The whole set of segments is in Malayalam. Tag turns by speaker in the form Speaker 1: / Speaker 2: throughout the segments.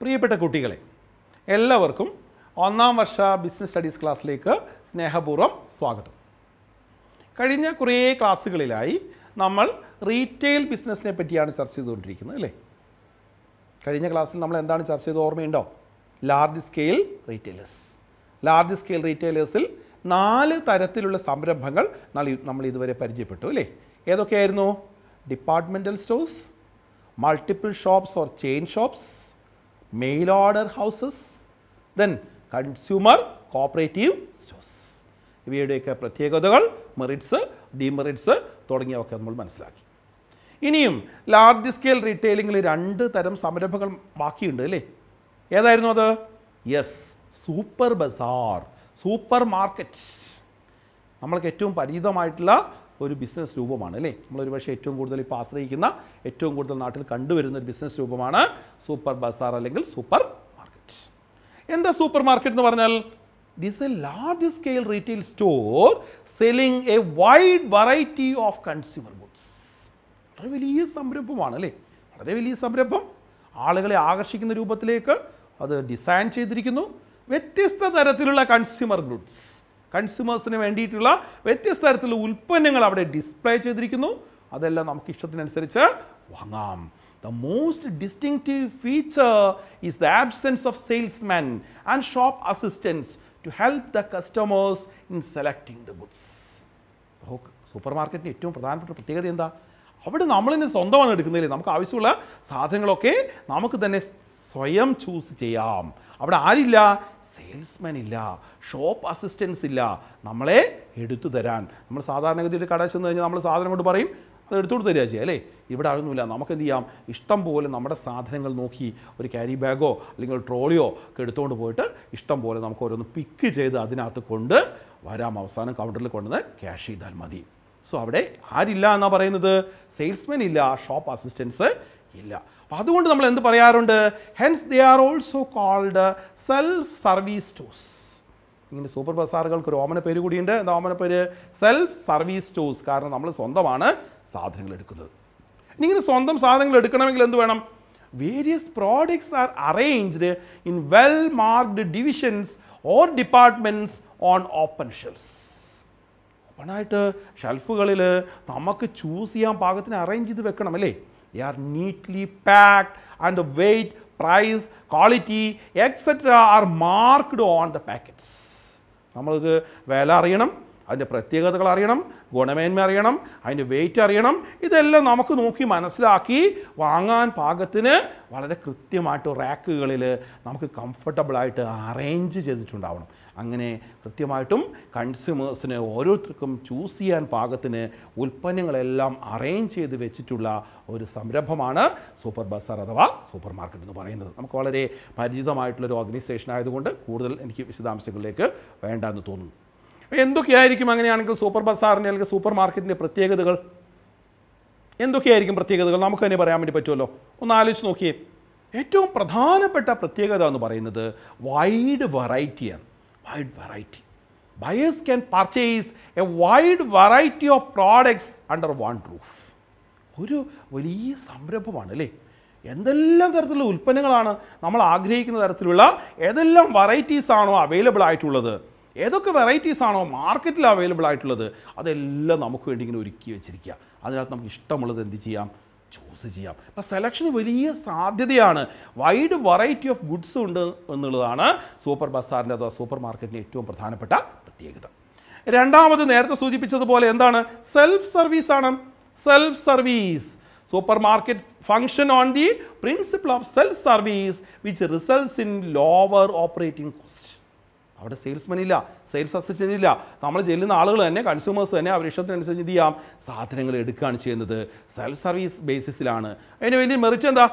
Speaker 1: പ്രിയപ്പെട്ട കുട്ടികളെ എല്ലാവർക്കും ഒന്നാം വർഷ ബിസിനസ് സ്റ്റഡീസ് ക്ലാസ്സിലേക്ക് സ്നേഹപൂർവ്വം സ്വാഗതം കഴിഞ്ഞ കുറേ ക്ലാസ്സുകളിലായി നമ്മൾ റീറ്റെയിൽ ബിസിനസ്സിനെ പറ്റിയാണ് ചർച്ച ചെയ്തുകൊണ്ടിരിക്കുന്നത് അല്ലേ കഴിഞ്ഞ ക്ലാസ്സിൽ നമ്മൾ എന്താണ് ചർച്ച ചെയ്ത് ഓർമ്മയുണ്ടോ large scale retailers large scale റീറ്റെയിലേഴ്സിൽ നാല് തരത്തിലുള്ള സംരംഭങ്ങൾ നമ്മൾ ഇതുവരെ പരിചയപ്പെട്ടു അല്ലേ ഏതൊക്കെയായിരുന്നു departmental stores multiple shops or chain shops mail order houses, then consumer cooperative stores. ഇവയുടെയൊക്കെ പ്രത്യേകതകൾ മെറിറ്റ്സ് ഡിമെറിറ്റ്സ് തുടങ്ങിയവയൊക്കെ നമ്മൾ മനസ്സിലാക്കി ഇനിയും ലാർജ് സ്കെയിൽ റീറ്റെയിലിങ്ങിൽ രണ്ട് തരം സംരംഭങ്ങൾ ബാക്കിയുണ്ട് അല്ലേ ഏതായിരുന്നു അത് yes super bazaar supermarket നമ്മൾക്ക് ഏറ്റവും പരിചിതമായിട്ടുള്ള ഒരു ബിസിനസ് രൂപമാണ് അല്ലേ നമ്മളൊരു പക്ഷേ ഏറ്റവും കൂടുതൽ ഇപ്പോൾ ആശ്രയിക്കുന്ന ഏറ്റവും കൂടുതൽ നാട്ടിൽ കണ്ടുവരുന്ന ഒരു ബിസിനസ് രൂപമാണ് സൂപ്പർ ബസാർ അല്ലെങ്കിൽ സൂപ്പർ മാർക്കറ്റ് എന്താ സൂപ്പർ മാർക്കറ്റ് എന്ന് പറഞ്ഞാൽ it is a large scale retail store selling a wide variety of consumer goods വളരെ വലിയ സംരംഭമാണ് അല്ലേ വളരെ വലിയ സംരംഭം ആളുകളെ ആകർഷിക്കുന്ന രൂപത്തിലേക്ക് അത് ഡിസൈൻ ചെയ്തിരിക്കുന്നു വ്യത്യസ്ത തരത്തിലുള്ള കൺസ്യൂമർ ഗുഡ്സ് കൺസ്യൂമേഴ്സിന് വേണ്ടിയിട്ടുള്ള വ്യത്യസ്ത തരത്തിലുള്ള ഉൽപ്പന്നങ്ങൾ അവിടെ ഡിസ്പ്ലേ ചെയ്തിരിക്കുന്നു അതെല്ലാം നമുക്ക് ഇഷ്ടത്തിനനുസരിച്ച് വാങ്ങാം the most distinctive feature is the absence of salesman and shop assistance to help the customers in selecting the goods സൂപ്പർ മാർക്കറ്റിൻ്റെ ഏറ്റവും പ്രധാനപ്പെട്ട പ്രത്യേകത എന്താ അവിടെ നമ്മൾ തന്നെ സ്വന്തമാണ് എടുക്കുന്നതിൽ നമുക്ക് ആവശ്യമുള്ള സാധനങ്ങളൊക്കെ നമുക്ക് തന്നെ സ്വയം ചൂസ് ചെയ്യാം അവിടെ ആരില്ല സെയിൽസ്മാൻ ഇല്ല ഷോപ്പ് അസിസ്റ്റൻസ് ഇല്ല നമ്മളെ എടുത്തു തരാൻ നമ്മൾ സാധാരണഗതിയിൽ കട ചെന്ന് കഴിഞ്ഞാൽ നമ്മൾ സാധനം കൊണ്ട് പറയും അത് എടുത്തു തരിക ചെയ്യാം അല്ലേ ഇവിടെ അതൊന്നുമില്ല നമുക്ക് എന്ത് ചെയ്യാം ഇഷ്ടം പോലെ നമ്മുടെ സാധനങ്ങൾ നോക്കി ഒരു ക്യാരി ബാഗോ അല്ലെങ്കിൽ ഒരു ട്രോളിയോ ഒക്കെ എടുത്തുകൊണ്ട് പോയിട്ട് ഇഷ്ടം പോലെ നമുക്ക് ഓരോന്ന് പിക്ക് ചെയ്ത് അതിനകത്ത് കൊണ്ട് വരാം അവസാനം കൗണ്ടറിൽ കൊണ്ടുവന്ന് ക്യാഷ് ചെയ്താൽ മതി സോ അവിടെ ആരില്ല എന്നാണ് പറയുന്നത് സെയിൽസ്മാൻ ഇല്ല ഷോപ്പ് അസിസ്റ്റൻസ് ഇല്ല അപ്പം അതുകൊണ്ട് നമ്മൾ എന്ത് പറയാറുണ്ട് hence they are also called self service stores ഇങ്ങനെ സൂപ്പർ ബസാറുകൾക്ക് ഒരു ഓമന പേര് കൂടിയുണ്ട് എന്താ ഓമന പേര് സെൽഫ് സർവീസ് സ്റ്റോഴ്സ് കാരണം നമ്മൾ സ്വന്തമാണ് സാധനങ്ങൾ എടുക്കുന്നത് ഇങ്ങനെ സ്വന്തം സാധനങ്ങൾ എടുക്കണമെങ്കിൽ എന്ത് വേണം various products are arranged in well marked divisions or departments on open shelves ഓപ്പണായിട്ട് ഷെൽഫുകളിൽ നമുക്ക് ചൂസ് ചെയ്യാൻ പാകത്തിന് അറേഞ്ച് ചെയ്ത് വെക്കണം അല്ലേ They are neatly packed and the weight, price, quality, etc. are marked on the packets. നമ്മൾക്ക് വില അറിയണം അതിൻ്റെ പ്രത്യേകതകൾ അറിയണം ഗുണമേന്മ അറിയണം അതിൻ്റെ വെയിറ്റ് അറിയണം ഇതെല്ലാം നമുക്ക് നോക്കി മനസ്സിലാക്കി വാങ്ങാൻ പാകത്തിന് വളരെ കൃത്യമായിട്ട് റാക്കുകളിൽ നമുക്ക് കംഫർട്ടബിളായിട്ട് അറേഞ്ച് ചെയ്തിട്ടുണ്ടാവണം അങ്ങനെ കൃത്യമായിട്ടും കൺസ്യൂമേഴ്സിന് ഓരോരുത്തർക്കും ചൂസ് ചെയ്യാൻ പാകത്തിന് ഉൽപ്പന്നങ്ങളെല്ലാം അറേഞ്ച് ചെയ്ത് വെച്ചിട്ടുള്ള ഒരു സംരംഭമാണ് സൂപ്പർ ബസാർ അഥവാ സൂപ്പർ മാർക്കറ്റ് എന്ന് പറയുന്നത് നമുക്ക് വളരെ പരിചിതമായിട്ടുള്ളൊരു ഓർഗനൈസേഷൻ ആയതുകൊണ്ട് കൂടുതൽ എനിക്ക് വിശദാംശങ്ങളിലേക്ക് വേണ്ടെന്ന് തോന്നുന്നു എന്തൊക്കെയായിരിക്കും അങ്ങനെയാണെങ്കിൽ സൂപ്പർ ബസാറിൻ്റെ അല്ലെങ്കിൽ സൂപ്പർ മാർക്കറ്റിൻ്റെ പ്രത്യേകതകൾ എന്തൊക്കെയായിരിക്കും പ്രത്യേകതകൾ നമുക്ക് തന്നെ പറയാൻ വേണ്ടി പറ്റുമല്ലോ ഒന്ന് ആലോചിച്ച് നോക്കിയേ ഏറ്റവും പ്രധാനപ്പെട്ട പ്രത്യേകത എന്ന് പറയുന്നത് വൈഡ് വെറൈറ്റിയാണ് wide variety. Buyers can purchase a wide variety of products under one roof. ഒരു വലിയ സംരംഭമാണ് അല്ലേ എന്തെല്ലാം തരത്തിലുള്ള ഉൽപ്പന്നങ്ങളാണ് നമ്മൾ ആഗ്രഹിക്കുന്ന തരത്തിലുള്ള ഏതെല്ലാം വെറൈറ്റീസ് ആണോ അവൈലബിൾ ആയിട്ടുള്ളത് ഏതൊക്കെ വെറൈറ്റീസ് ആണോ മാർക്കറ്റിൽ അവൈലബിൾ ആയിട്ടുള്ളത് അതെല്ലാം നമുക്ക് വേണ്ടി ഇങ്ങനെ ഒരുക്കി വെച്ചിരിക്കുക അതിനകത്ത് നമുക്ക് ഇഷ്ടമുള്ളത് എന്ത് ചെയ്യാം ചൂസ് ചെയ്യാം അപ്പം സെലക്ഷന് വലിയ സാധ്യതയാണ് വൈഡ് വെറൈറ്റി ഓഫ് ഗുഡ്സ് ഉണ്ട് എന്നുള്ളതാണ് സൂപ്പർ ബസാറിൻ്റെ അഥവാ സൂപ്പർ മാർക്കറ്റിൻ്റെ ഏറ്റവും പ്രധാനപ്പെട്ട പ്രത്യേകത രണ്ടാമത് നേരത്തെ സൂചിപ്പിച്ചതുപോലെ എന്താണ് സെൽഫ് സർവീസ് ആണ് self service supermarket function on the principle of self service which results in lower operating cost അവിടെ സെയിൽസ്മാൻ ഇല്ല സെയിൽസ് അസിസ്റ്റൻ്റ് ഇല്ല നമ്മൾ ചെല്ലുന്ന ആളുകൾ തന്നെ കൺസ്യൂമേഴ്സ് തന്നെ അവരുടെ ഇഷ്ടത്തിനനുസരിച്ച് എന്ത് ചെയ്യാം സാധനങ്ങൾ എടുക്കുകയാണ് ചെയ്യുന്നത് സെൽഫ് സർവീസ് ബേസിസിലാണ് അതിന് വലിയ മെറിറ്റ് എന്താ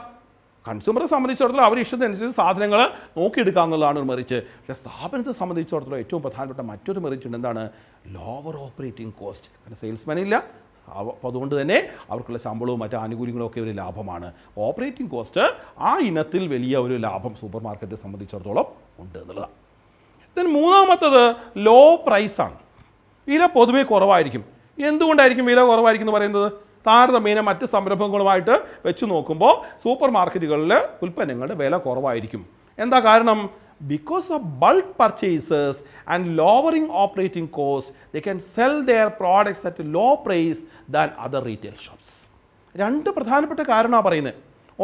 Speaker 1: കൺസ്യൂമറെ സംബന്ധിച്ചിടത്തോളം അവരുടെ ഇഷ്ടത്തിനനുസരിച്ച് സാധനങ്ങൾ നോക്കിയെടുക്കുക എന്നുള്ളതാണ് ഒരു മെറിറ്റ് പക്ഷെ സ്ഥാപനത്തെ സംബന്ധിച്ചിടത്തോളം ഏറ്റവും പ്രധാനപ്പെട്ട മറ്റൊരു മെറിറ്റ് ഉണ്ട് എന്താണ് ലോവർ ഓപ്പറേറ്റിംഗ് കോസ്റ്റ് കാരണം സെയിൽസ്മാൻ ഇല്ല അപ്പോൾ അതുകൊണ്ട് തന്നെ അവർക്കുള്ള ശമ്പളവും മറ്റു ആനുകൂല്യങ്ങളും ഒക്കെ ഒരു ലാഭമാണ് ഓപ്പറേറ്റിംഗ് കോസ്റ്റ് ആ ഇനത്തിൽ വലിയ ഒരു ലാഭം സൂപ്പർ മാർക്കറ്റ് സംബന്ധിച്ചിടത്തോളം ഉണ്ട് എന്നുള്ളതാണ് ദെൻ മൂന്നാമത്തത് ലോ പ്രൈസാണ് വില പൊതുവേ കുറവായിരിക്കും എന്തുകൊണ്ടായിരിക്കും വില കുറവായിരിക്കും എന്ന് പറയുന്നത് താരതമ്യേന മറ്റ് സംരംഭങ്ങളുമായിട്ട് വെച്ച് നോക്കുമ്പോൾ സൂപ്പർ മാർക്കറ്റുകളിൽ ഉൽപ്പന്നങ്ങളുടെ വില കുറവായിരിക്കും എന്താ കാരണം because of bulk purchases and lowering operating cost they can sell their products at low price than other retail shops രണ്ട് പ്രധാനപ്പെട്ട കാരണമാണ് പറയുന്നത്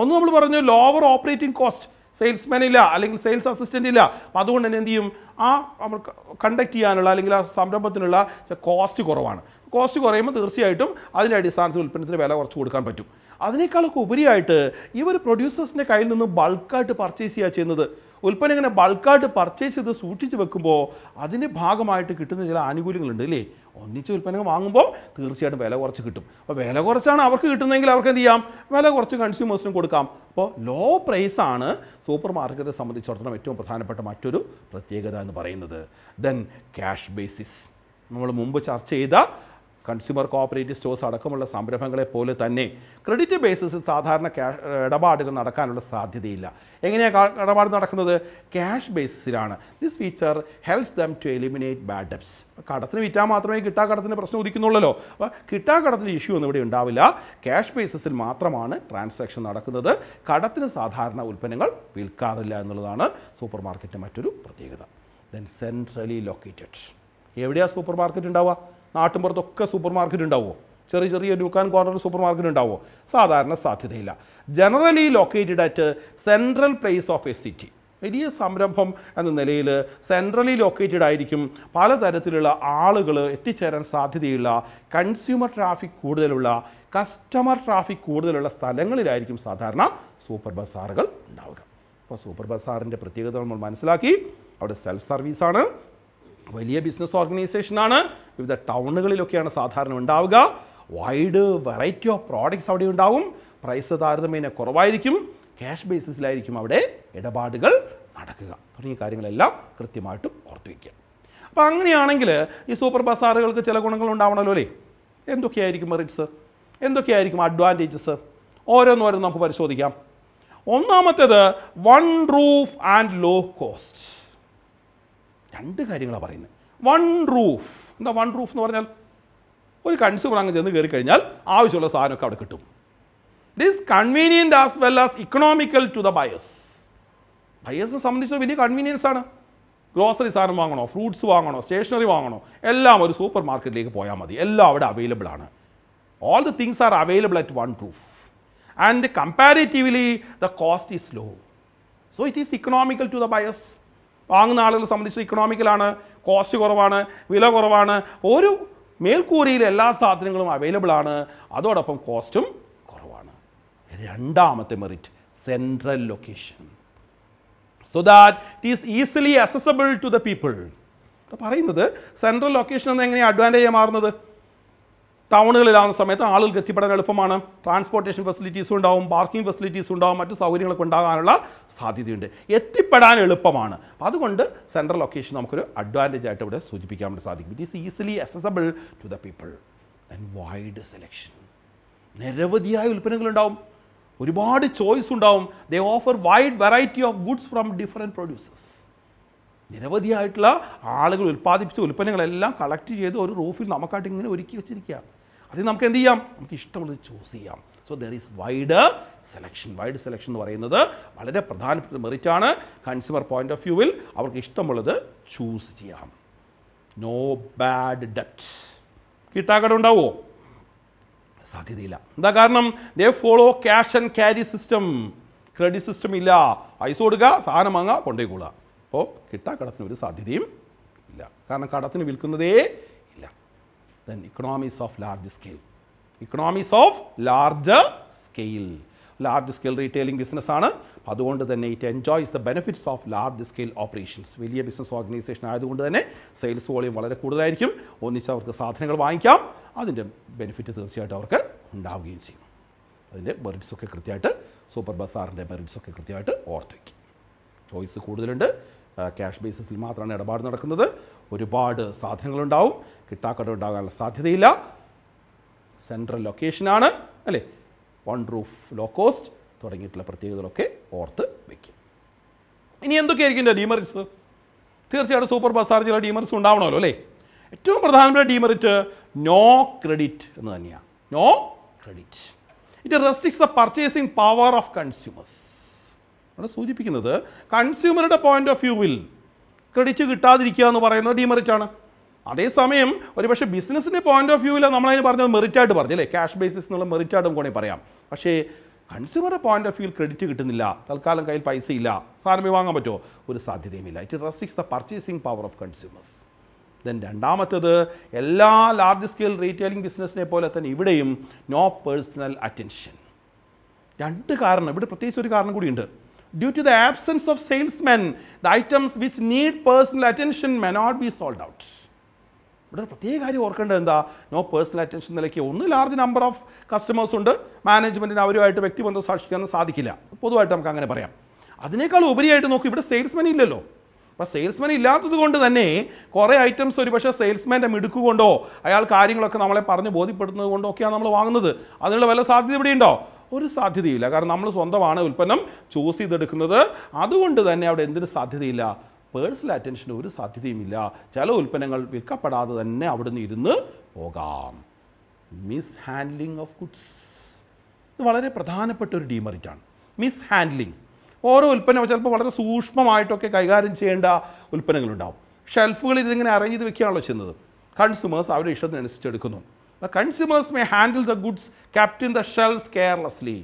Speaker 1: ഒന്ന് നമ്മൾ പറഞ്ഞു ലോവർ ഓപ്പറേറ്റിംഗ് കോസ്റ്റ് സെയിൽസ്മാൻ ഇല്ല അല്ലെങ്കിൽ സെയിൽസ് അസിസ്റ്റൻ്റ് ഇല്ല അപ്പം അതുകൊണ്ട് തന്നെ എന്ത് ചെയ്യും ആ നമ്മൾ കണ്ടക്ട് ചെയ്യാനുള്ള അല്ലെങ്കിൽ ആ സംരംഭത്തിനുള്ള കോസ്റ്റ് കുറവാണ് കോസ്റ്റ് കുറയുമ്പോൾ തീർച്ചയായിട്ടും അതിൻ്റെ അടിസ്ഥാനത്തിൽ ഉൽപ്പന്നത്തിന് വില കുറച്ച് കൊടുക്കാൻ പറ്റും അതിനേക്കാളൊക്കെ ഉപരിയായിട്ട് ഇവർ പ്രൊഡ്യൂസേഴ്സിൻ്റെ കയ്യിൽ നിന്ന് ബൾക്കായിട്ട് പർച്ചേസ് ചെയ്യുക ചെയ്യുന്നത് ഉൽപ്പന്നം ഇങ്ങനെ ബൾക്കായിട്ട് പർച്ചേസ് ചെയ്ത് സൂക്ഷിച്ച് വെക്കുമ്പോൾ അതിൻ്റെ ഭാഗമായിട്ട് കിട്ടുന്ന ചില ആനുകൂല്യങ്ങളുണ്ട് അല്ലേ ഒന്നിച്ച് ഉൽപ്പന്നങ്ങൾ വാങ്ങുമ്പോൾ തീർച്ചയായിട്ടും വില കുറച്ച് കിട്ടും അപ്പോൾ വില കുറച്ചാണ് അവർക്ക് കിട്ടുന്നതെങ്കിൽ അവർക്ക് എന്ത് ചെയ്യാം വില കുറച്ച് കൺസ്യൂമേഴ്സിന് കൊടുക്കാം അപ്പോൾ ലോ പ്രൈസാണ് സൂപ്പർ മാർക്കറ്റിനെ സംബന്ധിച്ചിടത്തോളം ഏറ്റവും പ്രധാനപ്പെട്ട മറ്റൊരു പ്രത്യേകത എന്ന് പറയുന്നത് ദെൻ ക്യാഷ് ബേസിസ് നമ്മൾ മുമ്പ് ചർച്ച ചെയ്ത കൺസ്യൂമർ കോഓപ്പറേറ്റീവ് സ്റ്റോഴ്സ് അടക്കമുള്ള സംരംഭങ്ങളെ പോലെ തന്നെ ക്രെഡിറ്റ് ബേസിസിൽ സാധാരണ ക്യാഷ് ഇടപാടുകൾ നടക്കാനുള്ള സാധ്യതയില്ല എങ്ങനെയാണ് ഇടപാട് നടക്കുന്നത് ക്യാഷ് ബേസിസിലാണ് this feature helps them to eliminate bad debts കടത്തിന് വിറ്റാൽ മാത്രമേ കിട്ടാ കടത്തിൻ്റെ പ്രശ്നം ഉദിക്കുന്നുള്ളല്ലോ അപ്പോൾ കിട്ടാ കടത്തിന് ഇഷ്യൂ ഒന്നും ഇവിടെ ഉണ്ടാവില്ല ക്യാഷ് ബേസിസിൽ മാത്രമാണ് ട്രാൻസാക്ഷൻ നടക്കുന്നത് കടത്തിന് സാധാരണ ഉൽപ്പന്നങ്ങൾ വിൽക്കാറില്ല എന്നുള്ളതാണ് സൂപ്പർ മാർക്കറ്റിൻ്റെ മറ്റൊരു പ്രത്യേകത ദെൻ സെൻട്രലി ലൊക്കേറ്റഡ് എവിടെയാണ് സൂപ്പർ മാർക്കറ്റ് ഉണ്ടാവുക നാട്ടിൻപുറത്തൊക്കെ സൂപ്പർ മാർക്കറ്റ് ഉണ്ടാവുമോ ചെറിയ ചെറിയ ഡൂക്കാൻ കോർണർ സൂപ്പർ മാർക്കറ്റ് ഉണ്ടാവുമോ സാധാരണ സാധ്യതയില്ല generally located at central place of a city വലിയ സംരംഭം എന്ന നിലയിൽ സെൻട്രലി ലൊക്കേറ്റഡ് ആയിരിക്കും പലതരത്തിലുള്ള ആളുകൾ എത്തിച്ചേരാൻ സാധ്യതയുള്ള കൺസ്യൂമർ ട്രാഫിക് കൂടുതലുള്ള കസ്റ്റമർ ട്രാഫിക് കൂടുതലുള്ള സ്ഥലങ്ങളിലായിരിക്കും സാധാരണ സൂപ്പർ ബസാറുകൾ ഉണ്ടാവുക അപ്പോൾ സൂപ്പർ ബസാറിൻ്റെ പ്രത്യേകത നമ്മൾ മനസ്സിലാക്കി അവിടെ സെൽഫ് സർവീസാണ് വലിയ ബിസിനസ് ഓർഗനൈസേഷനാണ് വിവിധ ടൗണുകളിലൊക്കെയാണ് സാധാരണ ഉണ്ടാവുക വൈഡ് വെറൈറ്റി ഓഫ് പ്രോഡക്റ്റ്സ് അവിടെ ഉണ്ടാവും പ്രൈസ് താരതമ്യേന കുറവായിരിക്കും ക്യാഷ് ബേസിസിലായിരിക്കും അവിടെ ഇടപാടുകൾ നടക്കുക തുടങ്ങിയ കാര്യങ്ങളെല്ലാം കൃത്യമായിട്ടും ഓർത്തു വയ്ക്കുക അപ്പോൾ അങ്ങനെയാണെങ്കിൽ ഈ സൂപ്പർ ബസാറുകൾക്ക് ചില ഗുണങ്ങൾ ഉണ്ടാവണമല്ലോ അല്ലേ എന്തൊക്കെയായിരിക്കും മെറിറ്റ്സ് എന്തൊക്കെയായിരിക്കും അഡ്വാൻറ്റേജസ് ഓരോന്നോരോന്ന് നമുക്ക് പരിശോധിക്കാം ഒന്നാമത്തേത് one roof and low cost രണ്ട് കാര്യങ്ങളാണ് പറയുന്നത് വൺ റൂഫ് എന്താ വൺ റൂഫ് എന്ന് പറഞ്ഞാൽ ഒരു കൺസ്യൂമർ അങ്ങ് ചെന്ന് കയറി കഴിഞ്ഞാൽ ആവശ്യമുള്ള സാധനമൊക്കെ അവിടെ കിട്ടും this convenient as well as economical to the buyers ബയേഴ്സിനെ സംബന്ധിച്ച് വലിയ കൺവീനിയൻസ് ആണ് ഗ്രോസറി സാധനം വാങ്ങണോ ഫ്രൂട്ട്സ് വാങ്ങണോ സ്റ്റേഷനറി വാങ്ങണോ എല്ലാം ഒരു സൂപ്പർ മാർക്കറ്റിലേക്ക് പോയാൽ മതി എല്ലാം അവിടെ അവൈലബിൾ ആണ് all the things are available at one roof and comparatively the cost is low so it is economical to the buyers വാങ്ങുന്ന ആളുകൾ സംബന്ധിച്ച് ഇക്കണോമിക്കലാണ് കോസ്റ്റ് കുറവാണ് വില കുറവാണ് ഒരു മേൽക്കൂരയിൽ എല്ലാ സാധനങ്ങളും അവൈലബിൾ ആണ് അതോടൊപ്പം കോസ്റ്റും കുറവാണ് രണ്ടാമത്തെ merit central location so that it is easily accessible to the people പറയുന്നത് സെൻട്രൽ ലൊക്കേഷൻ എന്ന് എങ്ങനെയാണ് അഡ്വാൻറ്റേജ് മാറുന്നത് ടൗണുകളിലാവുന്ന സമയത്ത് ആളുകൾക്ക് എത്തിപ്പെടാൻ എളുപ്പമാണ് ട്രാൻസ്പോർട്ടേഷൻ ഫെസിലിറ്റീസും ഉണ്ടാവും പാർക്കിംഗ് ഫെസിലിറ്റീസും ഉണ്ടാവും മറ്റു സൗകര്യങ്ങളൊക്കെ ഉണ്ടാകാനുള്ള സാധ്യതയുണ്ട് എത്തിപ്പെടാൻ എളുപ്പമാണ് അതുകൊണ്ട് സെൻട്രൽ ലൊക്കേഷൻ നമുക്കൊരു അഡ്വാൻറ്റേജ് ആയിട്ട് ഇവിടെ സൂചിപ്പിക്കാൻ വേണ്ടി സാധിക്കും it is easily accessible to the people and wide selection നിരവധിയായ ഉൽപ്പന്നങ്ങളുണ്ടാവും ഒരുപാട് ചോയ്സ് ഉണ്ടാവും they offer wide variety of goods from different producers നിരവധിയായിട്ടുള്ള ആളുകൾ ഉൽപ്പാദിപ്പിച്ച ഉൽപ്പന്നങ്ങളെല്ലാം കളക്ട് ചെയ്ത് ഒരു റൂഫിൽ നമുക്കായിട്ട് ഇങ്ങനെ ഒരുക്കി വെച്ചിരിക്കുകയാണ് അത് നമുക്ക് എന്ത് ചെയ്യാം നമുക്ക് ഇഷ്ടമുള്ളത് ചൂസ് ചെയ്യാം so there is wide selection wide selection എന്ന് പറയുന്നത് വളരെ പ്രധാനപ്പെട്ട മെറിറ്റാണ് കൺസ്യൂമർ പോയിന്റ് ഓഫ് വ്യൂവിൽ അവർക്ക് ഇഷ്ടമുള്ളത് ചൂസ് ചെയ്യാം നോ ബാഡ് ഡെറ്റ് കിട്ടാക്കട ഉണ്ടാവോ സാധ്യതയില്ല എന്താ കാരണം they follow cash and carry system credit system ഇല്ല പൈസ കൊടുക്കുക സാധനം വാങ്ങുക കൂടുക അപ്പോൾ കിട്ടാക്കടത്തിന് ഒരു സാധ്യതയും ഇല്ല കാരണം കടത്തിന് വിൽക്കുന്നതേ then economies of large scale. Economies of large scale. Large scale business ആണ് അതുകൊണ്ട് തന്നെ it enjoys the benefits of large scale operations വലിയ ബിസിനസ് ഓർഗനൈസേഷൻ ആയതുകൊണ്ട് തന്നെ സെയിൽസ് വോളിയം വളരെ കൂടുതലായിരിക്കും ഒന്നിച്ച് അവർക്ക് സാധനങ്ങൾ വാങ്ങിക്കാം അതിൻ്റെ ബെനിഫിറ്റ് തീർച്ചയായിട്ടും അവർക്ക് ഉണ്ടാവുകയും ചെയ്യും അതിൻ്റെ മെറിറ്റ്സൊക്കെ കൃത്യമായിട്ട് സൂപ്പർ ബസാറിൻ്റെ മെറിറ്റ്സൊക്കെ കൃത്യമായിട്ട് ഓർത്ത് വയ്ക്കും ചോയ്സ് കൂടുതലുണ്ട് ക്യാഷ് ബേസിസിൽ മാത്രമാണ് ഇടപാട് നടക്കുന്നത് ഒരുപാട് സാധനങ്ങളുണ്ടാവും കിട്ടാക്കട ഉണ്ടാകാനുള്ള സാധ്യതയില്ല സെൻട്രൽ ലൊക്കേഷനാണ് അല്ലേ വൺ റൂഫ് ലോ കോസ്റ്റ് തുടങ്ങിയിട്ടുള്ള പ്രത്യേകതകളൊക്കെ ഓർത്ത് വയ്ക്കും ഇനി എന്തൊക്കെയായിരിക്കും എൻ്റെ ഡിമെറിറ്റ്സ് തീർച്ചയായിട്ടും സൂപ്പർ ബസാറിൽ ചില ഡീമെറിറ്റ്സ് ഉണ്ടാവണമല്ലോ അല്ലേ ഏറ്റവും പ്രധാനപ്പെട്ട ഡിമെറിറ്റ് നോ ക്രെഡിറ്റ് എന്ന് തന്നെയാണ് no credit it restricts the purchasing power of consumers അവിടെ സൂചിപ്പിക്കുന്നത് കൺസ്യൂമറുടെ പോയിന്റ് ഓഫ് വ്യൂവിൽ ക്രെഡിറ്റ് കിട്ടാതിരിക്കുക എന്ന് പറയുന്നത് ആണ് അതേസമയം ഒരുപക്ഷെ ബിസിനസ്സിൻ്റെ പോയിന്റ് ഓഫ് വ്യൂവിൽ നമ്മളതിന് പറഞ്ഞത് മെറിറ്റായിട്ട് പറഞ്ഞു അല്ലേ ക്യാഷ് ബേസിസ് എന്നുള്ള മെറിറ്റായിട്ടും കൂടെ പറയാം പക്ഷേ കൺസ്യൂമറുടെ പോയിന്റ് ഓഫ് വ്യൂവിൽ ക്രെഡിറ്റ് കിട്ടുന്നില്ല തൽക്കാലം കയ്യിൽ പൈസ ഇല്ല സാധനം വാങ്ങാൻ പറ്റുമോ ഒരു സാധ്യതയുമില്ല it restricts the purchasing power of consumers then രണ്ടാമത്തത് എല്ലാ ലാർജ് സ്കെയിൽ റീറ്റെയിലിംഗ് ബിസിനസ്സിനെ പോലെ തന്നെ ഇവിടെയും നോ പേഴ്സണൽ അറ്റൻഷൻ രണ്ട് കാരണം ഇവിടെ പ്രത്യേകിച്ച് ഒരു കാരണം കൂടിയുണ്ട് due to the absence of men the items which need personal attention may not be sold out ഇവിടെ ഒരു പ്രത്യേക കാര്യം ഓർക്കേണ്ടത് എന്താ നോ പേഴ്സണൽ അറ്റൻഷൻ നിലയ്ക്ക് ഒന്ന് ലാർജ് നമ്പർ ഓഫ് കസ്റ്റമേഴ്സ് ഉണ്ട് മാനേജ്മെൻറ്റിന് അവരുമായിട്ട് വ്യക്തിബന്ധം സാക്ഷിക്കാൻ സാധിക്കില്ല പൊതുവായിട്ട് നമുക്ക് അങ്ങനെ പറയാം അതിനേക്കാൾ ഉപരിയായിട്ട് നോക്കും ഇവിടെ സെയിൽസ്മാൻ ഇല്ലല്ലോ അപ്പോൾ സെയിൽസ്മാൻ ഇല്ലാത്തത് കൊണ്ട് തന്നെ കുറേ ഐറ്റംസ് ഒരു പക്ഷേ സെയിൽസ്മാൻ്റെ മിടുക്കുകൊണ്ടോ കൊണ്ടോ അയാൾ കാര്യങ്ങളൊക്കെ നമ്മളെ പറഞ്ഞ് ബോധ്യപ്പെടുന്നത് കൊണ്ടോ ഒക്കെയാണ് നമ്മൾ വാങ്ങുന്നത് അതിനുള്ള വല്ല സാധ്യത ഇവിടെ ഉണ്ടോ ഒരു സാധ്യതയില്ല കാരണം നമ്മൾ സ്വന്തമാണ് ഉൽപ്പന്നം ചൂസ് ചെയ്തെടുക്കുന്നത് അതുകൊണ്ട് തന്നെ അവിടെ എന്തിനു സാധ്യതയില്ല പേഴ്സണൽ അറ്റൻഷന് ഒരു സാധ്യതയുമില്ല ചില ഉൽപ്പന്നങ്ങൾ വിൽക്കപ്പെടാതെ തന്നെ അവിടുന്ന് ഇരുന്ന് പോകാം മിസ് ഹാൻഡ്ലിംഗ് ഓഫ് ഗുഡ്സ് ഇത് വളരെ പ്രധാനപ്പെട്ട ഒരു ഡീമറിറ്റാണ് മിസ് ഹാൻഡ്ലിംഗ് ഓരോ ഉൽപ്പന്നം ചിലപ്പോൾ വളരെ സൂക്ഷ്മമായിട്ടൊക്കെ കൈകാര്യം ചെയ്യേണ്ട ഉൽപ്പന്നങ്ങളുണ്ടാവും ഷെൽഫുകളിൽ ഇതിങ്ങനെ അറേഞ്ച് ചെയ്ത് വെക്കുകയാണല്ലോ ചെയ്യുന്നത് കൺസ്യൂമേഴ്സ് അവരുടെ ഇഷ്ടത്തിനനുസരിച്ച് എടുക്കുന്നു consumers may handle the goods kept in the shelves carelessly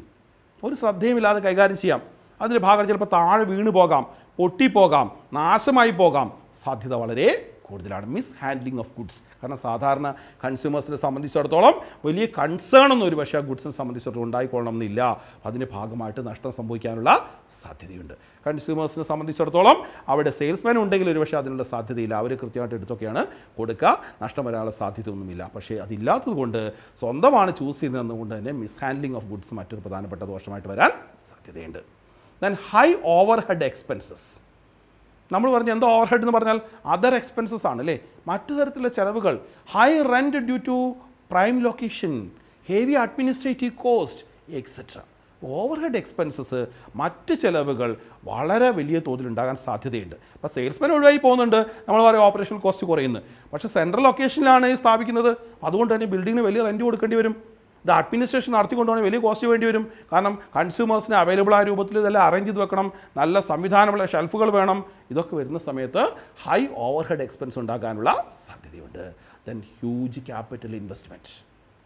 Speaker 1: ഒരു ശ്രദ്ധയുമില്ലാതെ കൈകാര്യം ചെയ്യാം അതിൻ്റെ ഭാഗം ചിലപ്പോൾ താഴെ വീണ് പോകാം പൊട്ടിപ്പോകാം നാശമായി പോകാം സാധ്യത വളരെ കൂടുതലാണ് മിസ് ഹാൻഡ്ലിംഗ് ഓഫ് ഗുഡ്സ് കാരണം സാധാരണ കൺസ്യൂമേഴ്സിനെ സംബന്ധിച്ചിടത്തോളം വലിയ കൺസേൺ ഒന്നും ഒരു പക്ഷേ ആ ഗുഡ്സിനെ സംബന്ധിച്ചിടത്തോളം ഉണ്ടായിക്കൊള്ളണം എന്നില്ല ഭാഗമായിട്ട് നഷ്ടം സംഭവിക്കാനുള്ള സാധ്യതയുണ്ട് കൺസ്യൂമേഴ്സിനെ സംബന്ധിച്ചിടത്തോളം അവിടെ സെയിൽസ്മാൻ ഉണ്ടെങ്കിൽ ഒരു പക്ഷേ അതിനുള്ള സാധ്യതയില്ല അവർ കൃത്യമായിട്ട് എടുത്തൊക്കെയാണ് കൊടുക്കുക നഷ്ടം വരാനുള്ള സാധ്യതയൊന്നുമില്ല പക്ഷേ അതില്ലാത്തതുകൊണ്ട് സ്വന്തമാണ് ചൂസ് ചെയ്യുന്നതെന്നുകൊണ്ട് തന്നെ മിസ് ഹാൻഡ്ലിംഗ് ഓഫ് ഗുഡ്സ് മറ്റൊരു പ്രധാനപ്പെട്ട ദോഷമായിട്ട് വരാൻ സാധ്യതയുണ്ട് ദെൻ ഹൈ ഹെഡ് എക്സ്പെൻസസ് നമ്മൾ പറഞ്ഞ എന്തോ ഓവർഹെഡ് എന്ന് പറഞ്ഞാൽ അതർ എക്സ്പെൻസസ് ആണ് അല്ലേ മറ്റു തരത്തിലുള്ള ചിലവുകൾ high rent due to prime location heavy administrative cost etcetera head expenses മറ്റ് ചിലവുകൾ വളരെ വലിയ തോതിൽ ഉണ്ടാകാൻ സാധ്യതയുണ്ട് അപ്പോൾ സെയിൽസ്മാൻ ഒഴിവായി പോകുന്നുണ്ട് നമ്മൾ പറയും ഓപ്പറേഷൻ കോസ്റ്റ് കുറയുന്നു പക്ഷേ സെൻട്രൽ ലൊക്കേഷനിലാണ് സ്ഥാപിക്കുന്നത് അതുകൊണ്ട് തന്നെ ബിൽഡിങ്ങിന് വലിയ റെൻറ്റ് കൊടുക്കേണ്ടി വരും ഇത് അഡ്മിനിസ്ട്രേഷൻ നടത്തിക്കൊണ്ട് നടത്തിക്കൊണ്ടുപോകണം വലിയ കോസ്റ്റ് വേണ്ടി വരും കാരണം കൺസ്യൂമേഴ്സിന് അവൈലബിൾ ആ രൂപത്തിൽ ഇതെല്ലാം അറേഞ്ച് ചെയ്ത് വെക്കണം നല്ല സംവിധാനമുള്ള ഷെൽഫുകൾ വേണം ഇതൊക്കെ വരുന്ന സമയത്ത് ഹൈ ഓവർ ഹെഡ് എക്സ്പെൻസ് ഉണ്ടാക്കാനുള്ള സാധ്യതയുണ്ട് ദെൻ ഹ്യൂജ് ക്യാപിറ്റൽ ഇൻവെസ്റ്റ്മെൻറ്റ്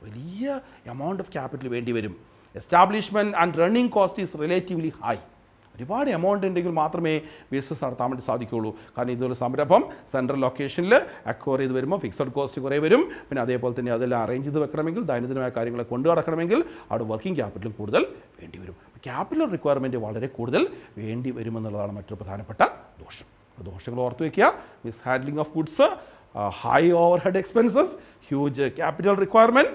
Speaker 1: വലിയ എമൗണ്ട് ഓഫ് ക്യാപിറ്റൽ വേണ്ടി വരും establishment and running cost is relatively high ഒരുപാട് എമൗണ്ട് ഉണ്ടെങ്കിൽ മാത്രമേ ബിസിനസ് നടത്താൻ വേണ്ടി സാധിക്കുകയുള്ളൂ കാരണം ഇതൊരു സംരംഭം സെൻട്രൽ ലൊക്കേഷനിൽ അക്വയർ ചെയ്ത് വരുമ്പോൾ ഫിക്സഡ് കോസ്റ്റ് കുറേ വരും പിന്നെ അതേപോലെ തന്നെ അതെല്ലാം അറേഞ്ച് ചെയ്ത് വെക്കണമെങ്കിൽ ദൈനംദിനമായ കാര്യങ്ങളെ കൊണ്ടു നടക്കണമെങ്കിൽ അവിടെ വർക്കിംഗ് ക്യാപിറ്റൽ കൂടുതൽ വേണ്ടി വരും ക്യാപിറ്റൽ റിക്വയർമെൻറ്റ് വളരെ കൂടുതൽ വേണ്ടി വരുമെന്നുള്ളതാണ് മറ്റൊരു പ്രധാനപ്പെട്ട ദോഷം ദോഷങ്ങൾ ഓർത്തു വയ്ക്കുക mishandling of goods high overhead expenses huge capital requirement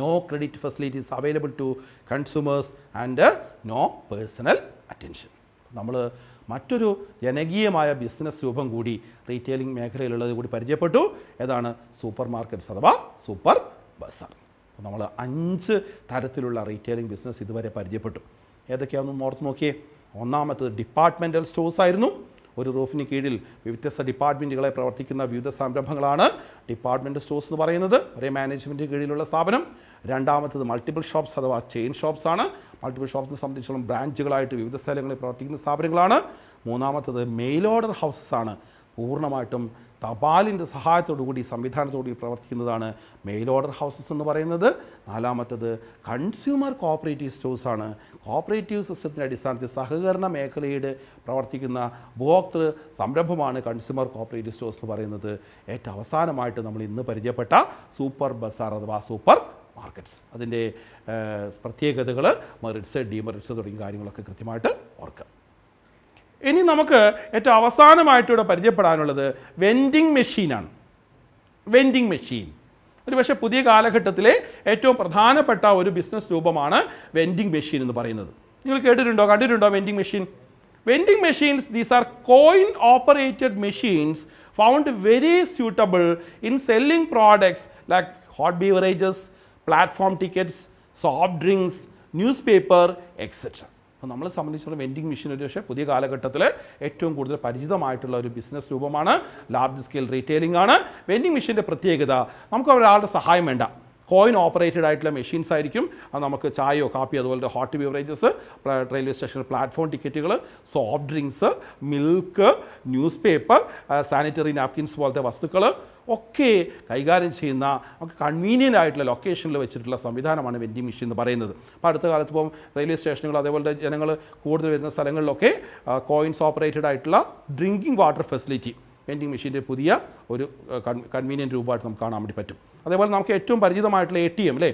Speaker 1: no credit facilities available to consumers and no personal attention നമ്മൾ മറ്റൊരു ജനകീയമായ ബിസിനസ് രൂപം കൂടി റീറ്റെയിലിംഗ് മേഖലയിലുള്ളത് കൂടി പരിചയപ്പെട്ടു ഏതാണ് സൂപ്പർ മാർക്കറ്റ്സ് അഥവാ സൂപ്പർ ബസാർ നമ്മൾ അഞ്ച് തരത്തിലുള്ള റീറ്റെയിലിംഗ് ബിസിനസ് ഇതുവരെ പരിചയപ്പെട്ടു ഏതൊക്കെയാണെന്ന് ഓർത്ത് നോക്കിയേ ഒന്നാമത്തത് ഡിപ്പാർട്ട്മെൻറ്റൽ സ്റ്റോഴ്സ് ആയിരുന്നു ഒരു റൂഫിന് കീഴിൽ വ്യത്യസ്ത ഡിപ്പാർട്ട്മെൻറ്റുകളെ പ്രവർത്തിക്കുന്ന വിവിധ സംരംഭങ്ങളാണ് ഡിപ്പാർട്ട്മെൻറ്റ് സ്റ്റോഴ്സ് എന്ന് പറയുന്നത് ഒരേ മാനേജ്മെൻറ്റ് കീഴിലുള്ള സ്ഥാപനം രണ്ടാമത്തത് മൾട്ടിപ്പിൾ ഷോപ്സ് അഥവാ ചെയിൻ ഷോപ്സ് ആണ് മൾട്ടിപ്പിൾ ഷോപ്സിനെ സംബന്ധിച്ചോളം ബ്രാഞ്ചുകളായിട്ട് വിവിധ സ്ഥലങ്ങളിൽ പ്രവർത്തിക്കുന്ന സ്ഥാപനങ്ങളാണ് മൂന്നാമത്തത് മെയിൽ ഓർഡർ ഹൗസസ് ആണ് പൂർണ്ണമായിട്ടും തപാലിൻ്റെ സഹായത്തോടുകൂടി കൂടി പ്രവർത്തിക്കുന്നതാണ് മെയിൽ ഓർഡർ ഹൗസസ് എന്ന് പറയുന്നത് നാലാമത്തത് കൺസ്യൂമർ കോപ്പറേറ്റീവ് സ്റ്റോഴ്സാണ് കോപ്പറേറ്റീവ് സിസ്റ്റത്തിൻ്റെ അടിസ്ഥാനത്തിൽ സഹകരണ മേഖലയുടെ പ്രവർത്തിക്കുന്ന ഉപഭോക്തൃ സംരംഭമാണ് കൺസ്യൂമർ കോപ്പറേറ്റീവ് സ്റ്റോഴ്സ് എന്ന് പറയുന്നത് ഏറ്റവും അവസാനമായിട്ട് നമ്മൾ ഇന്ന് പരിചയപ്പെട്ട സൂപ്പർ ബസാർ അഥവാ സൂപ്പർ മാർക്കറ്റ്സ് അതിൻ്റെ പ്രത്യേകതകൾ മെറിറ്റ്സ് ഡിമെറിറ്റ്സ് തുടങ്ങിയ കാര്യങ്ങളൊക്കെ കൃത്യമായിട്ട് ഓർക്കുക ഇനി നമുക്ക് ഏറ്റവും അവസാനമായിട്ട് ഇവിടെ പരിചയപ്പെടാനുള്ളത് വെൻഡിങ് മെഷീനാണ് വെൻഡിങ് മെഷീൻ ഒരു പക്ഷേ പുതിയ കാലഘട്ടത്തിലെ ഏറ്റവും പ്രധാനപ്പെട്ട ഒരു ബിസിനസ് രൂപമാണ് വെൻഡിങ് മെഷീൻ എന്ന് പറയുന്നത് നിങ്ങൾ കേട്ടിട്ടുണ്ടോ കണ്ടിട്ടുണ്ടോ vending machine vending machines these are coin operated machines found very suitable in selling products like hot beverages platform tickets soft drinks newspaper etcetera അപ്പോൾ നമ്മളെ സംബന്ധിച്ചിടത്തോളം വെൻഡിങ് മെഷീൻ ഒരു പക്ഷേ പുതിയ കാലഘട്ടത്തിൽ ഏറ്റവും കൂടുതൽ പരിചിതമായിട്ടുള്ള ഒരു ബിസിനസ് രൂപമാണ് ലാർജ് സ്കെയിൽ റീറ്റെയിലിംഗ് ആണ് വെൻഡിങ് മെഷീൻ്റെ പ്രത്യേകത നമുക്ക് ഒരാളുടെ സഹായം വേണ്ട കോയിൻ ഓപ്പറേറ്റഡ് ആയിട്ടുള്ള മെഷീൻസ് ആയിരിക്കും അത് നമുക്ക് ചായയോ കാപ്പിയോ അതുപോലെ hot beverages railway station platform ടിക്കറ്റുകൾ soft drinks milk newspaper sanitary napkins പോലത്തെ വസ്തുക്കൾ ഒക്കെ കൈകാര്യം ചെയ്യുന്ന നമുക്ക് കൺവീനിയൻ്റ് ആയിട്ടുള്ള ലൊക്കേഷനിൽ വെച്ചിട്ടുള്ള സംവിധാനമാണ് വെൻഡിങ് മെഷീൻ എന്ന് പറയുന്നത് അപ്പോൾ അടുത്ത കാലത്ത് ഇപ്പം റെയിൽവേ സ്റ്റേഷനുകൾ അതേപോലെ ജനങ്ങൾ കൂടുതൽ വരുന്ന സ്ഥലങ്ങളിലൊക്കെ കോയിൻസ് ഓപ്പറേറ്റഡ് ആയിട്ടുള്ള ഡ്രിങ്കിങ് വാട്ടർ ഫെസിലിറ്റി പെയിൻറ്റിങ് മെഷീൻ്റെ പുതിയ ഒരു കൺവീനിയൻറ്റ് രൂപമായിട്ട് നമുക്ക് കാണാൻ വേണ്ടി പറ്റും അതേപോലെ നമുക്ക് ഏറ്റവും പരിചിതമായിട്ടുള്ള എ ടി എം അല്ലേ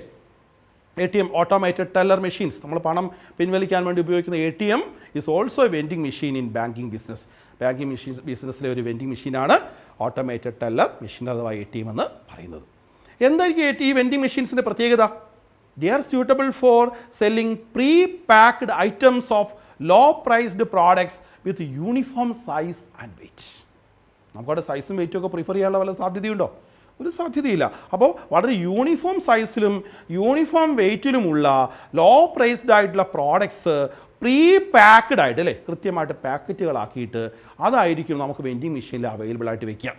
Speaker 1: A T M automated teller machines നമ്മൾ പണം പിൻവലിക്കാൻ വേണ്ടി ഉപയോഗിക്കുന്ന A T M is also a vending machine in banking business banking machine ബിസിനസ്സിലെ ഒരു വെൻഡിങ് മെഷീനാണ് ഓട്ടോമാറ്റഡ് ടെല്ലർ മെഷീൻ അഥവാ എ ടി എം എന്ന് പറയുന്നത് എന്തായിരിക്കും ഈ വെൻഡിങ് മെഷീൻസിൻ്റെ പ്രത്യേകത they are suitable for selling pre packed items of low priced products with uniform size and weight നമുക്കവിടെ സൈസും വെയിറ്റും ഒക്കെ പ്രിഫർ ചെയ്യാനുള്ള വല്ല സാധ്യതയുണ്ടോ ഒരു സാധ്യതയില്ല അപ്പോൾ വളരെ യൂണിഫോം സൈസിലും യൂണിഫോം വെയിറ്റിലുമുള്ള ലോ പ്രൈസ്ഡ് ആയിട്ടുള്ള പ്രോഡക്ട്സ് പ്രീ പാക്ക്ഡ് ആയിട്ട് അല്ലേ കൃത്യമായിട്ട് പാക്കറ്റുകളാക്കിയിട്ട് അതായിരിക്കും നമുക്ക് വെൻഡിങ് മെഷീനിൽ അവൈലബിൾ ആയിട്ട് വെക്കാം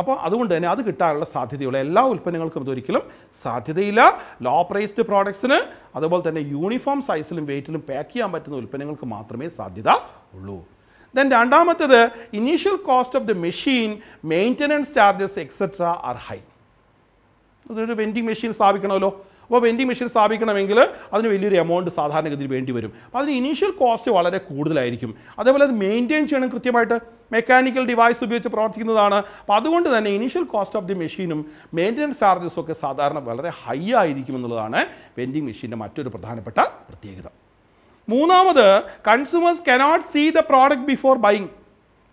Speaker 1: അപ്പോൾ അതുകൊണ്ട് തന്നെ അത് കിട്ടാനുള്ള സാധ്യതയുള്ള എല്ലാ ഉൽപ്പന്നങ്ങൾക്കും ഇതൊരിക്കലും സാധ്യതയില്ല ലോ പ്രൈസ്ഡ് പ്രോഡക്ട്സിന് അതുപോലെ തന്നെ യൂണിഫോം സൈസിലും വെയിറ്റിലും പാക്ക് ചെയ്യാൻ പറ്റുന്ന ഉൽപ്പന്നങ്ങൾക്ക് മാത്രമേ സാധ്യത ഉള്ളൂ ദെൻ രണ്ടാമത്തത് initial cost of the machine maintenance charges etcetera are high അതൊരു വെൻഡിങ് മെഷീൻ സ്ഥാപിക്കണമല്ലോ അപ്പോൾ വെൻഡിങ് മെഷീൻ സ്ഥാപിക്കണമെങ്കിൽ അതിന് വലിയൊരു എമൗണ്ട് സാധാരണഗതിയിൽ വേണ്ടി വരും അപ്പോൾ അതിന് ഇനീഷ്യൽ കോസ്റ്റ് വളരെ കൂടുതലായിരിക്കും അതേപോലെ അത് മെയിൻറ്റെയിൻ ചെയ്യണം കൃത്യമായിട്ട് മെക്കാനിക്കൽ ഡിവൈസ് ഉപയോഗിച്ച് പ്രവർത്തിക്കുന്നതാണ് അപ്പോൾ അതുകൊണ്ട് തന്നെ ഇനീഷ്യൽ കോസ്റ്റ് ഓഫ് ദി മെഷീനും മെയിൻ്റനൻസ് ചാർജസും ഒക്കെ സാധാരണ വളരെ ഹൈ ആയിരിക്കും എന്നുള്ളതാണ് വെൻഡിങ് മെഷീൻ്റെ മറ്റൊരു പ്രധാനപ്പെട്ട പ്രത്യേകത മൂന്നാമത് consumers cannot see the product before buying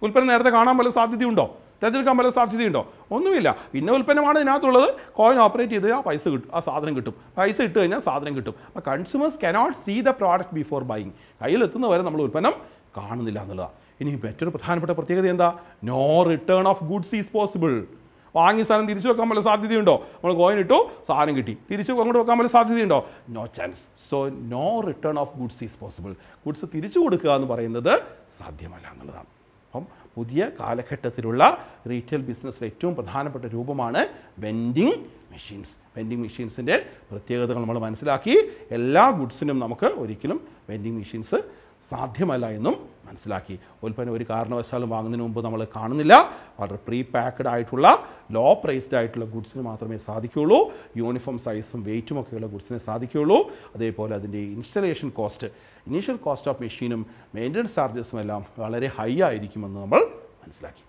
Speaker 1: ഉൽപ്പന്നം നേരത്തെ കാണാൻ വല്ല സാധ്യതയുണ്ടോ തിരഞ്ഞെടുക്കാൻ വല്ല സാധ്യതയുണ്ടോ ഒന്നുമില്ല പിന്നെ ഉൽപ്പന്നമാണ് ഇതിനകത്തുള്ളത് കോയിൻ ഓപ്പറേറ്റ് ചെയ്ത് ആ പൈസ കിട്ടും ആ സാധനം കിട്ടും പൈസ ഇട്ട് കഴിഞ്ഞാൽ സാധനം കിട്ടും അപ്പോൾ consumers cannot see the product before buying കയ്യിലെത്തുന്നവരെ വരെ നമ്മൾ ഉൽപ്പന്നം കാണുന്നില്ല എന്നുള്ളതാണ് ഇനി മറ്റൊരു പ്രധാനപ്പെട്ട പ്രത്യേകത എന്താ no return of goods is possible വാങ്ങിയ സാധനം തിരിച്ചു വെക്കാൻ വല്ല സാധ്യതയുണ്ടോ നമ്മൾ കോയിൻ ഇട്ടു സാധനം കിട്ടി തിരിച്ചു അങ്ങോട്ട് വെക്കാൻ വല്ല സാധ്യതയുണ്ടോ no chance so no return of goods is possible goods തിരിച്ചു കൊടുക്കുക എന്ന് പറയുന്നത് സാധ്യമല്ല എന്നുള്ളതാണ് അപ്പം പുതിയ കാലഘട്ടത്തിലുള്ള റീറ്റെയിൽ ബിസിനസ്സിലെ ഏറ്റവും പ്രധാനപ്പെട്ട രൂപമാണ് വെൻഡിങ് മെഷീൻസ് വെൻഡിങ് മെഷീൻസിൻ്റെ പ്രത്യേകതകൾ നമ്മൾ മനസ്സിലാക്കി എല്ലാ ഗുഡ്സിനും നമുക്ക് ഒരിക്കലും വെൻഡിങ് മെഷീൻസ് സാധ്യമല്ല എന്നും മനസ്സിലാക്കി ഉൽപ്പന്നം ഒരു കാരണവശാലും വാങ്ങുന്നതിന് മുമ്പ് നമ്മൾ കാണുന്നില്ല വളരെ പ്രീ പാക്ഡ് ആയിട്ടുള്ള ലോ പ്രൈസ്ഡ് ആയിട്ടുള്ള ഗുഡ്സിന് മാത്രമേ സാധിക്കുകയുള്ളൂ യൂണിഫോം സൈസും വെയിറ്റും ഒക്കെയുള്ള ഗുഡ്സിനെ സാധിക്കുകയുള്ളൂ അതേപോലെ അതിൻ്റെ installation cost initial cost of മെഷീനും മെയിൻ്റനൻസ് ചാർജസും എല്ലാം വളരെ ഹൈ ആയിരിക്കുമെന്ന് നമ്മൾ മനസ്സിലാക്കി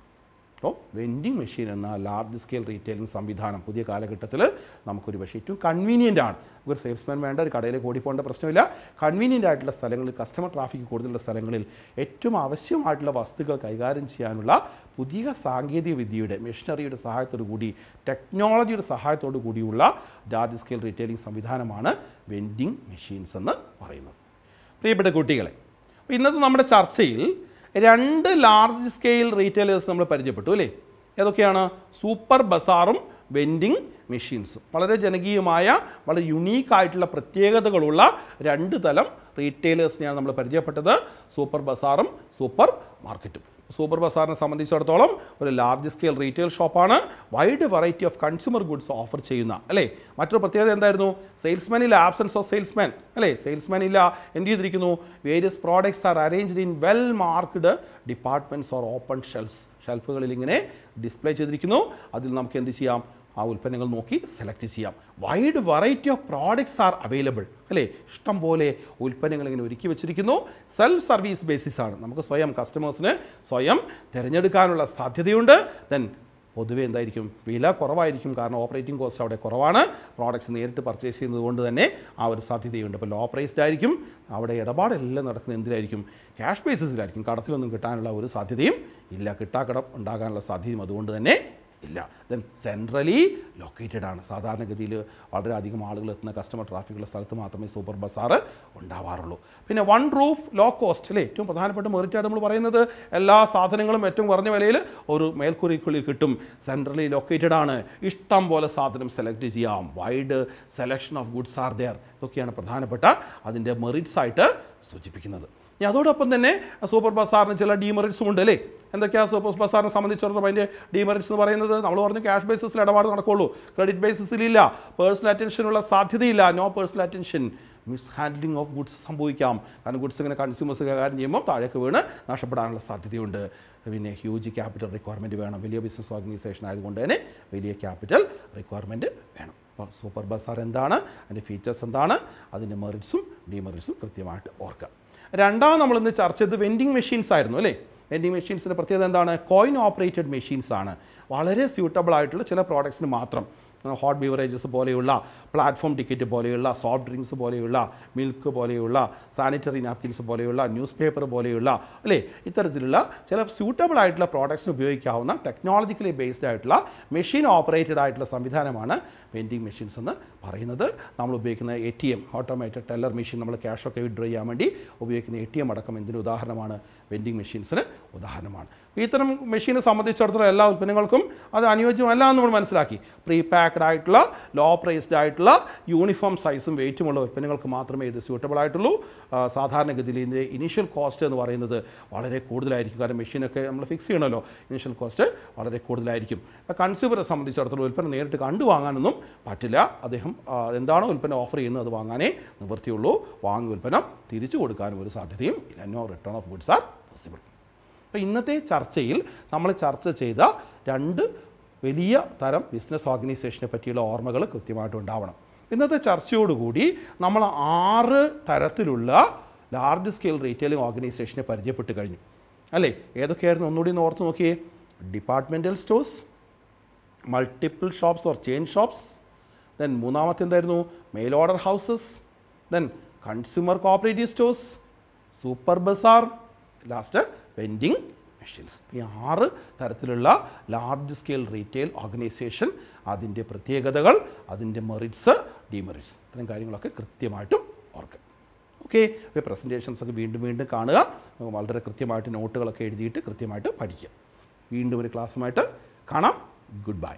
Speaker 1: അപ്പോൾ വെൻഡിങ് മെഷീൻ എന്ന ലാർജ് സ്കെയിൽ റീറ്റെയിലിംഗ് സംവിധാനം പുതിയ കാലഘട്ടത്തിൽ നമുക്കൊരു പക്ഷേ ഏറ്റവും കൺവീനിയൻ്റ് ആണ് ഒരു സെയിൽസ്മാൻ വേണ്ട ഒരു കടയിലേക്ക് പോകേണ്ട പ്രശ്നമില്ല കൺവീനിയൻ്റ് ആയിട്ടുള്ള സ്ഥലങ്ങളിൽ കസ്റ്റമർ ട്രാഫിക് കൂടുതലുള്ള സ്ഥലങ്ങളിൽ ഏറ്റവും ആവശ്യമായിട്ടുള്ള വസ്തുക്കൾ കൈകാര്യം ചെയ്യാനുള്ള പുതിയ സാങ്കേതിക വിദ്യയുടെ മെഷീനറിയുടെ സഹായത്തോടു കൂടി ടെക്നോളജിയുടെ സഹായത്തോടു കൂടിയുള്ള ലാർജ് സ്കെയിൽ റീറ്റെയിലിംഗ് സംവിധാനമാണ് വെൻഡിങ് മെഷീൻസ് എന്ന് പറയുന്നത് പ്രിയപ്പെട്ട കുട്ടികളെ ഇന്നത്തെ നമ്മുടെ ചർച്ചയിൽ രണ്ട് ലാർജ് സ്കെയിൽ റീറ്റെയിലേഴ്സ് നമ്മൾ പരിചയപ്പെട്ടു അല്ലേ ഏതൊക്കെയാണ് സൂപ്പർ ബസാറും വെൻഡിങ് മെഷീൻസും വളരെ ജനകീയമായ വളരെ ആയിട്ടുള്ള പ്രത്യേകതകളുള്ള രണ്ട് തലം റീറ്റെയിലേഴ്സിനെയാണ് നമ്മൾ പരിചയപ്പെട്ടത് സൂപ്പർ ബസാറും സൂപ്പർ മാർക്കറ്റും സൂപ്പർ ബസാറിനെ സംബന്ധിച്ചിടത്തോളം ഒരു ലാർജ് സ്കെയിൽ റീറ്റെയിൽ ഷോപ്പാണ് wide variety of consumer goods offer ചെയ്യുന്ന അല്ലേ മറ്റൊരു പ്രത്യേകത എന്തായിരുന്നു സെയിൽസ്മാൻ ഇല്ല ആബ്സെൻസ് ഓഫ് സെയിൽസ്മാൻ അല്ലേ സെയിൽസ്മാൻ ഇല്ല എന്ത് ചെയ്തിരിക്കുന്നു various products are arranged in well marked departments or open shelves ഷെൽഫുകളിൽ ഇങ്ങനെ ഡിസ്പ്ലേ ചെയ്തിരിക്കുന്നു അതിൽ നമുക്ക് എന്ത് ചെയ്യാം ആ ഉൽപ്പന്നങ്ങൾ നോക്കി സെലക്ട് ചെയ്യാം wide variety of products are available അല്ലേ ഇഷ്ടം പോലെ ഉൽപ്പന്നങ്ങൾ ഇങ്ങനെ ഒരുക്കി വെച്ചിരിക്കുന്നു സെൽഫ് സർവീസ് ബേസിസ് ആണ് നമുക്ക് സ്വയം കസ്റ്റമേഴ്സിന് സ്വയം തിരഞ്ഞെടുക്കാനുള്ള സാധ്യതയുണ്ട് ദെൻ പൊതുവേ എന്തായിരിക്കും വില കുറവായിരിക്കും കാരണം ഓപ്പറേറ്റിംഗ് കോസ്റ്റ് അവിടെ കുറവാണ് പ്രോഡക്റ്റ്സ് നേരിട്ട് പർച്ചേസ് ചെയ്യുന്നതുകൊണ്ട് തന്നെ ആ ഒരു സാധ്യതയുണ്ട് അപ്പോൾ ലോ പ്രൈസ്ഡ് ആയിരിക്കും അവിടെ ഇടപാടെല്ലാം നടക്കുന്നത് എന്തിനായിരിക്കും ക്യാഷ് ബേസിസിലായിരിക്കും കടത്തിലൊന്നും കിട്ടാനുള്ള ഒരു സാധ്യതയും ഇല്ല കിട്ടാക്കടം ഉണ്ടാകാനുള്ള സാധ്യതയും അതുകൊണ്ട് തന്നെ ഇല്ല ദെൻ സെൻട്രലി ലൊക്കേറ്റഡ് ആണ് സാധാരണഗതിയിൽ വളരെയധികം ആളുകൾ എത്തുന്ന കസ്റ്റമർ ട്രാഫിക്കുള്ള സ്ഥലത്ത് മാത്രമേ സൂപ്പർ ബസാർ ഉണ്ടാവാറുള്ളൂ പിന്നെ വൺ റൂഫ് ലോ കോസ്റ്റ് അല്ലേ ഏറ്റവും പ്രധാനപ്പെട്ട മെറിറ്റായിട്ട് നമ്മൾ പറയുന്നത് എല്ലാ സാധനങ്ങളും ഏറ്റവും കുറഞ്ഞ വിലയിൽ ഒരു മേൽക്കൂരിക്കുള്ളിൽ കിട്ടും സെൻട്രലി ലൊക്കേറ്റഡ് ആണ് ഇഷ്ടം പോലെ സാധനം സെലക്ട് ചെയ്യാം wide selection of goods are there ഇതൊക്കെയാണ് പ്രധാനപ്പെട്ട അതിൻ്റെ മെറിറ്റ്സ് ആയിട്ട് സൂചിപ്പിക്കുന്നത് ഇനി അതോടൊപ്പം തന്നെ സൂപ്പർ ബസാറിന് ചില ഡീമെറിറ്റ്സും ഉണ്ട് അല്ലേ എന്തൊക്കെയാണ് സൂപ്പർ ബസാറിനെ സംബന്ധിച്ചിടത്തോളം അതിൻ്റെ ഡീമെറിറ്റ്സ് എന്ന് പറയുന്നത് നമ്മൾ പറഞ്ഞു ക്യാഷ് ബേസിസിൽ ഇടപാട് നടക്കുള്ളൂ ക്രെഡിറ്റ് ബേസിസിലില്ല പേഴ്സണൽ അറ്റൻഷനുള്ള സാധ്യതയില്ല no personal attention mishandling of goods സംഭവിക്കാം കാരണം ഗുഡ്സ് ഇങ്ങനെ കൺസ്യൂമേഴ്സ് കൈകാര്യം ചെയ്യുമ്പോൾ താഴേക്ക് വീണ് നഷ്ടപ്പെടാനുള്ള സാധ്യതയുണ്ട് പിന്നെ ഹ്യൂജ് ക്യാപിറ്റൽ റിക്വയർമെൻറ്റ് വേണം വലിയ ബിസിനസ് ഓർഗനൈസേഷൻ ആയതുകൊണ്ട് തന്നെ വലിയ ക്യാപിറ്റൽ റിക്വയർമെൻറ്റ് വേണം അപ്പോൾ സൂപ്പർ ബസാർ എന്താണ് അതിൻ്റെ ഫീച്ചേഴ്സ് എന്താണ് അതിൻ്റെ മെറിറ്റ്സും ഡിമെറിറ്റ്സും കൃത്യമായിട്ട് ഓർക്കുക രണ്ടാം നമ്മൾ ഇന്ന് ചർച്ച ചെയ്തത് വെൻഡിങ് മെഷീൻസ് ആയിരുന്നു അല്ലേ വെൻഡിങ് മെഷീൻസിൻ്റെ പ്രത്യേകത എന്താണ് കോയിൻ ഓപ്പറേറ്റഡ് മെഷീൻസ് ആണ് വളരെ സ്യൂട്ടബിൾ ആയിട്ടുള്ള ചില പ്രോഡക്ട്സിന് മാത്രം ഹോട്ട് ബീവറേജസ് പോലെയുള്ള പ്ലാറ്റ്ഫോം ടിക്കറ്റ് പോലെയുള്ള സോഫ്റ്റ് ഡ്രിങ്ക്സ് പോലെയുള്ള മിൽക്ക് പോലെയുള്ള സാനിറ്ററി നാപ്കിൻസ് പോലെയുള്ള ന്യൂസ് പേപ്പർ പോലെയുള്ള അല്ലേ ഇത്തരത്തിലുള്ള ചില സ്യൂട്ടബിൾ ആയിട്ടുള്ള പ്രോഡക്ട്സിന് ഉപയോഗിക്കാവുന്ന ടെക്നോളജിക്കലി ബേസ്ഡ് ആയിട്ടുള്ള മെഷീൻ ഓപ്പറേറ്റഡ് ആയിട്ടുള്ള സംവിധാനമാണ് വെൻഡിങ് മെഷീൻസ് എന്ന് പറയുന്നത് നമ്മൾ ഉപയോഗിക്കുന്ന A T M automated teller machine നമ്മൾ ഒക്കെ വിഡ്രോ ചെയ്യാൻ വേണ്ടി ഉപയോഗിക്കുന്ന എ ടി എം അടക്കം എന്തിന് ഉദാഹരണമാണ് വെൻഡിങ് മെഷീൻസിന് ഉദാഹരണമാണ് ഇത്തരം മെഷീനെ സംബന്ധിച്ചിടത്തോളം എല്ലാ ഉൽപ്പന്നങ്ങൾക്കും അത് അനുയോജ്യമല്ല എന്ന് നമ്മൾ മനസ്സിലാക്കി പ്രീ പാക്ഡ് ആയിട്ടുള്ള ലോ പ്രൈസ്ഡ് ആയിട്ടുള്ള യൂണിഫോം സൈസും വെയിറ്റുമുള്ള ഉൽപ്പന്നങ്ങൾക്ക് മാത്രമേ ഇത് സ്യൂട്ടബിൾ ആയിട്ടുള്ളൂ സാധാരണഗതിയിൽ ഇതിൻ്റെ ഇനീഷ്യൽ കോസ്റ്റ് എന്ന് പറയുന്നത് വളരെ കൂടുതലായിരിക്കും കാരണം മെഷീനൊക്കെ നമ്മൾ ഫിക്സ് ചെയ്യണമല്ലോ ഇനീഷ്യൽ കോസ്റ്റ് വളരെ കൂടുതലായിരിക്കും കൺസ്യൂമറെ സംബന്ധിച്ചിടത്തോളം ഉൽപ്പന്നം നേരിട്ട് കണ്ടു വാങ്ങാനൊന്നും പറ്റില്ല അദ്ദേഹം എന്താണോ ഉൽപ്പന്നം ഓഫർ ചെയ്യുന്നത് അത് വാങ്ങാനേ നിവൃത്തിയുള്ളൂ വാങ്ങിയ ഉൽപ്പന്നം തിരിച്ചു കൊടുക്കാനും ഒരു സാധ്യതയും ഇല്ല no return of goods are possible അപ്പോൾ ഇന്നത്തെ ചർച്ചയിൽ നമ്മൾ ചർച്ച ചെയ്ത രണ്ട് വലിയ തരം ബിസിനസ് ഓർഗനൈസേഷനെ പറ്റിയുള്ള ഓർമ്മകൾ കൃത്യമായിട്ട് ഉണ്ടാവണം ഇന്നത്തെ ചർച്ചയോടുകൂടി നമ്മൾ ആറ് തരത്തിലുള്ള ലാർജ് സ്കെയിൽ റീറ്റെയിലിംഗ് ഓർഗനൈസേഷനെ പരിചയപ്പെട്ട് കഴിഞ്ഞു അല്ലേ ഏതൊക്കെയായിരുന്നു ഒന്നുകൂടി ഒന്ന് ഓർത്ത് നോക്കിയേ departmental stores multiple shops or chain shops then മൂന്നാമത്തെ എന്തായിരുന്നു mail order houses then consumer cooperative stores super bazaar last vending organisations ഈ ആറ് തരത്തിലുള്ള ലാർജ് സ്കെയിൽ റീറ്റെയിൽ ഓർഗനൈസേഷൻ അതിൻ്റെ പ്രത്യേകതകൾ അതിൻ്റെ മെറിറ്റ്സ് ഡിമെറിറ്റ്സ് ഇത്തരം കാര്യങ്ങളൊക്കെ കൃത്യമായിട്ടും ഓർക്കുക ഓക്കെ പ്രസൻറ്റേഷൻസ് ഒക്കെ വീണ്ടും വീണ്ടും കാണുക വളരെ കൃത്യമായിട്ട് നോട്ടുകളൊക്കെ എഴുതിയിട്ട് കൃത്യമായിട്ട് പഠിക്കുക വീണ്ടും ഒരു ക്ലാസ്സുമായിട്ട് കാണാം ഗുഡ് ബൈ